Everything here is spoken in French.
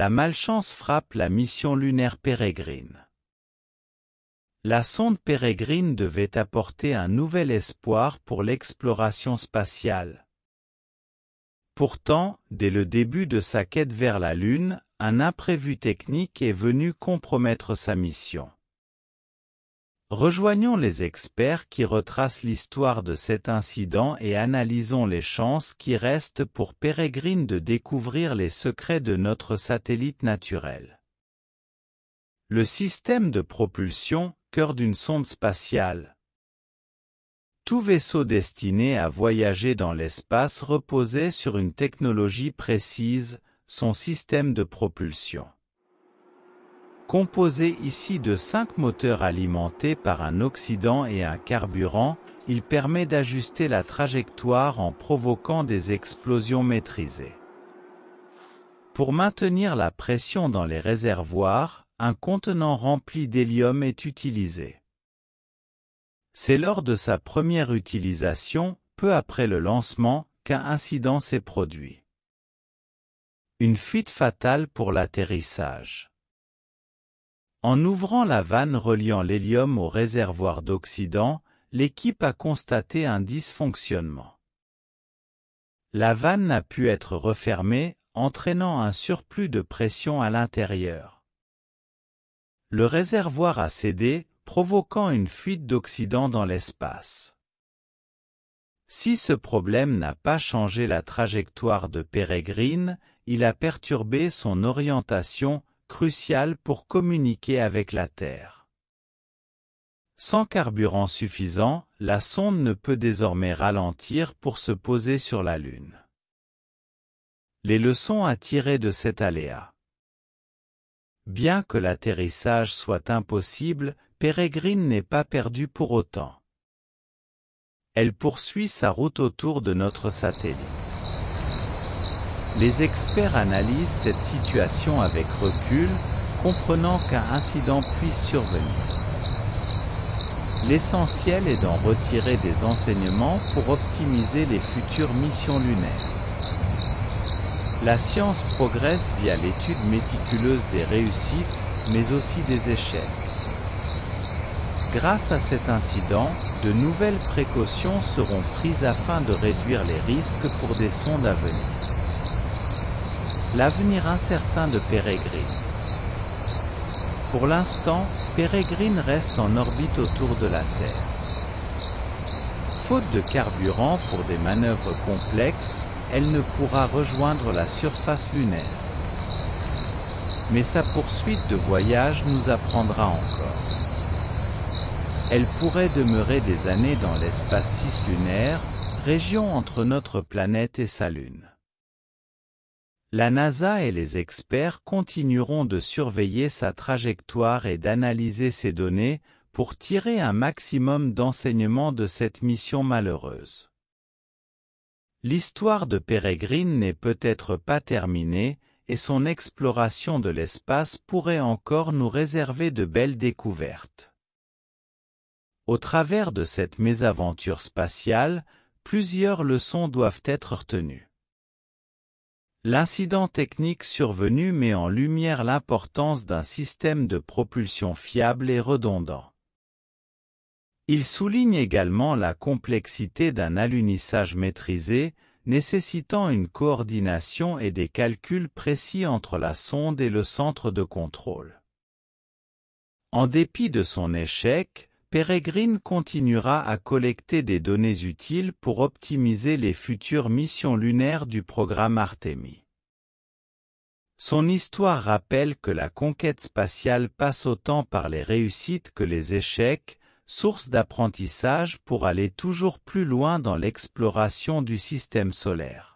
la malchance frappe la mission lunaire pérégrine. La sonde pérégrine devait apporter un nouvel espoir pour l'exploration spatiale. Pourtant, dès le début de sa quête vers la Lune, un imprévu technique est venu compromettre sa mission. Rejoignons les experts qui retracent l'histoire de cet incident et analysons les chances qui restent pour Pérégrine de découvrir les secrets de notre satellite naturel. Le système de propulsion, cœur d'une sonde spatiale. Tout vaisseau destiné à voyager dans l'espace reposait sur une technologie précise, son système de propulsion. Composé ici de cinq moteurs alimentés par un oxydant et un carburant, il permet d'ajuster la trajectoire en provoquant des explosions maîtrisées. Pour maintenir la pression dans les réservoirs, un contenant rempli d'hélium est utilisé. C'est lors de sa première utilisation, peu après le lancement, qu'un incident s'est produit. Une fuite fatale pour l'atterrissage. En ouvrant la vanne reliant l'hélium au réservoir d'oxydant, l'équipe a constaté un dysfonctionnement. La vanne n'a pu être refermée, entraînant un surplus de pression à l'intérieur. Le réservoir a cédé, provoquant une fuite d'oxydant dans l'espace. Si ce problème n'a pas changé la trajectoire de Pérégrine, il a perturbé son orientation, crucial pour communiquer avec la Terre. Sans carburant suffisant, la sonde ne peut désormais ralentir pour se poser sur la Lune. Les leçons à tirer de cet aléa. Bien que l'atterrissage soit impossible, Pérégrine n'est pas perdue pour autant. Elle poursuit sa route autour de notre satellite. Les experts analysent cette situation avec recul, comprenant qu'un incident puisse survenir. L'essentiel est d'en retirer des enseignements pour optimiser les futures missions lunaires. La science progresse via l'étude méticuleuse des réussites, mais aussi des échecs. Grâce à cet incident, de nouvelles précautions seront prises afin de réduire les risques pour des sondes à venir. L'avenir incertain de Peregrine. Pour l'instant, Pérégrine reste en orbite autour de la Terre. Faute de carburant pour des manœuvres complexes, elle ne pourra rejoindre la surface lunaire. Mais sa poursuite de voyage nous apprendra encore elle pourrait demeurer des années dans l'espace cislunaire, lunaire, région entre notre planète et sa Lune. La NASA et les experts continueront de surveiller sa trajectoire et d'analyser ses données pour tirer un maximum d'enseignements de cette mission malheureuse. L'histoire de Peregrine n'est peut-être pas terminée, et son exploration de l'espace pourrait encore nous réserver de belles découvertes. Au travers de cette mésaventure spatiale, plusieurs leçons doivent être retenues. L'incident technique survenu met en lumière l'importance d'un système de propulsion fiable et redondant. Il souligne également la complexité d'un alunissage maîtrisé, nécessitant une coordination et des calculs précis entre la sonde et le centre de contrôle. En dépit de son échec, Peregrine continuera à collecter des données utiles pour optimiser les futures missions lunaires du programme Artemis. Son histoire rappelle que la conquête spatiale passe autant par les réussites que les échecs, source d'apprentissage pour aller toujours plus loin dans l'exploration du système solaire.